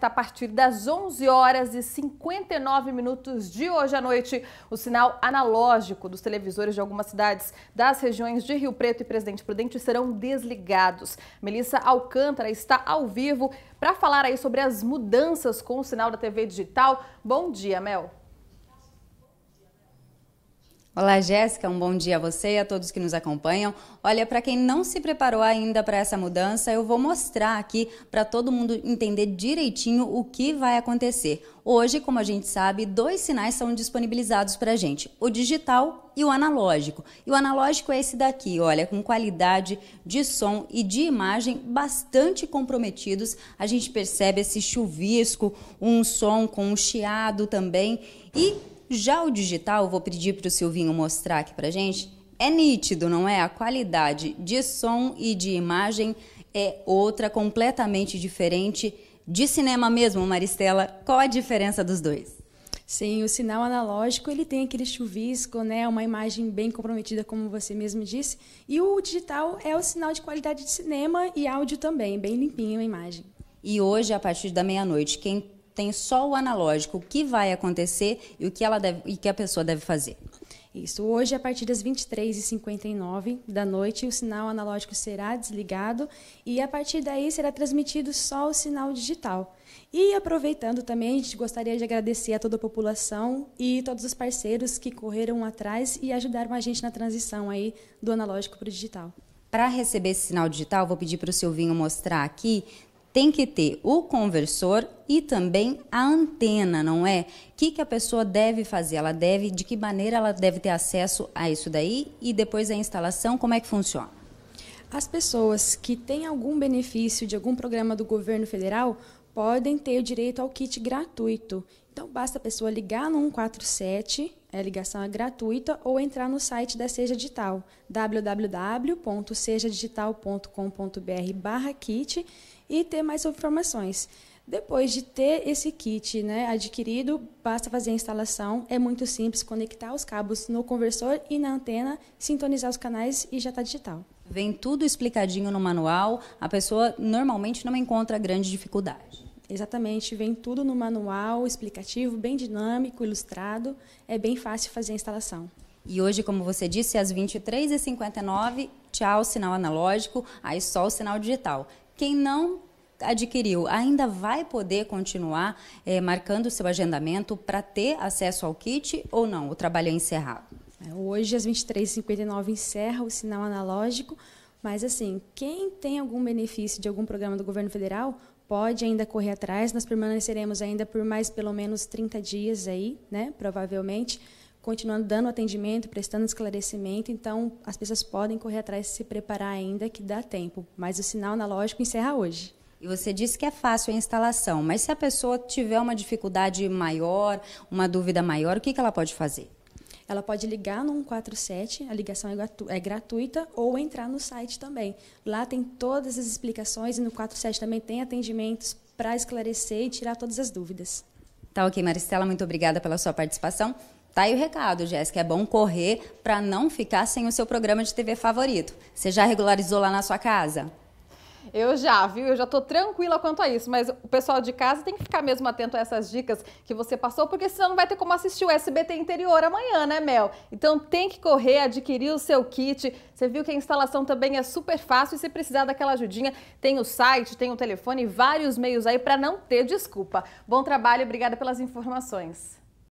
Tá a partir das 11 horas e 59 minutos de hoje à noite, o sinal analógico dos televisores de algumas cidades das regiões de Rio Preto e Presidente Prudente serão desligados. Melissa Alcântara está ao vivo para falar aí sobre as mudanças com o sinal da TV digital. Bom dia, Mel. Olá, Jéssica. Um bom dia a você e a todos que nos acompanham. Olha, para quem não se preparou ainda para essa mudança, eu vou mostrar aqui para todo mundo entender direitinho o que vai acontecer. Hoje, como a gente sabe, dois sinais são disponibilizados para a gente: o digital e o analógico. E o analógico é esse daqui, olha, com qualidade de som e de imagem bastante comprometidos. A gente percebe esse chuvisco, um som com um chiado também. E já o digital, vou pedir para o Silvinho mostrar aqui para gente, é nítido, não é? A qualidade de som e de imagem é outra, completamente diferente. De cinema mesmo, Maristela, qual a diferença dos dois? Sim, o sinal analógico ele tem aquele chuvisco, né, uma imagem bem comprometida, como você mesmo disse, e o digital é o sinal de qualidade de cinema e áudio também, bem limpinho a imagem. E hoje, a partir da meia-noite, quem tem só o analógico, o que vai acontecer e o que, ela deve, e que a pessoa deve fazer. Isso. Hoje, a partir das 23h59 da noite, o sinal analógico será desligado e a partir daí será transmitido só o sinal digital. E aproveitando também, a gente gostaria de agradecer a toda a população e todos os parceiros que correram atrás e ajudaram a gente na transição aí do analógico para o digital. Para receber esse sinal digital, vou pedir para o Silvinho mostrar aqui tem que ter o conversor e também a antena, não é? O que, que a pessoa deve fazer? Ela deve, de que maneira ela deve ter acesso a isso daí e depois a instalação, como é que funciona? As pessoas que têm algum benefício de algum programa do governo federal podem ter o direito ao kit gratuito. Então, basta a pessoa ligar no 147, é a ligação é gratuita, ou entrar no site da Seja Digital, www.sejadigital.com.br barra kit, e ter mais informações. Depois de ter esse kit né, adquirido, basta fazer a instalação. É muito simples, conectar os cabos no conversor e na antena, sintonizar os canais e já está digital. Vem tudo explicadinho no manual, a pessoa normalmente não encontra grande dificuldade. Exatamente, vem tudo no manual, explicativo, bem dinâmico, ilustrado, é bem fácil fazer a instalação. E hoje, como você disse, às 23h59, tchau, sinal analógico, aí só o sinal digital. Quem não adquiriu ainda vai poder continuar é, marcando seu agendamento para ter acesso ao kit ou não? O trabalho é encerrado. É, hoje, às 23h59, encerra o sinal analógico, mas, assim, quem tem algum benefício de algum programa do governo federal pode ainda correr atrás. Nós permaneceremos ainda por mais pelo menos 30 dias aí, né? Provavelmente, continuando dando atendimento, prestando esclarecimento. Então, as pessoas podem correr atrás e se preparar ainda, que dá tempo. Mas o sinal analógico encerra hoje. E você disse que é fácil a instalação, mas se a pessoa tiver uma dificuldade maior, uma dúvida maior, o que, que ela pode fazer? ela pode ligar no 147, a ligação é, é, gratuita, ou entrar no site também. Lá tem todas as explicações e no 147 também tem atendimentos para esclarecer e tirar todas as dúvidas. Tá ok, Maristela, muito obrigada pela sua participação. Tá aí o recado, Jéssica. É bom correr para não ficar sem o seu programa de TV favorito. Você já regularizou lá na sua casa? Eu já, viu? Eu já tô tranquila quanto a isso, mas o pessoal de casa tem que ficar mesmo atento a essas dicas que você passou, porque senão não vai ter como assistir o SBT Interior amanhã, né, Mel? Então tem que correr, adquirir o seu kit. Você viu que a instalação também é super fácil e se precisar daquela ajudinha, tem o site, tem o telefone, vários meios aí para não ter desculpa. Bom trabalho, obrigada pelas informações.